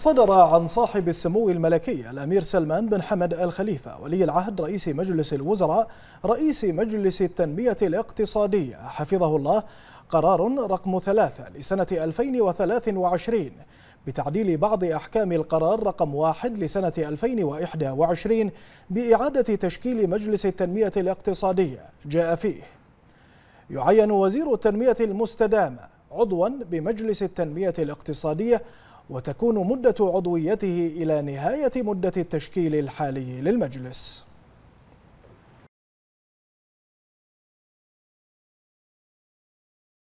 صدر عن صاحب السمو الملكي الأمير سلمان بن حمد الخليفة ولي العهد رئيس مجلس الوزراء رئيس مجلس التنمية الاقتصادية حفظه الله قرار رقم ثلاثة لسنة 2023 بتعديل بعض أحكام القرار رقم واحد لسنة 2021 بإعادة تشكيل مجلس التنمية الاقتصادية جاء فيه يعين وزير التنمية المستدامة عضوا بمجلس التنمية الاقتصادية وتكون مدة عضويته إلى نهاية مدة التشكيل الحالي للمجلس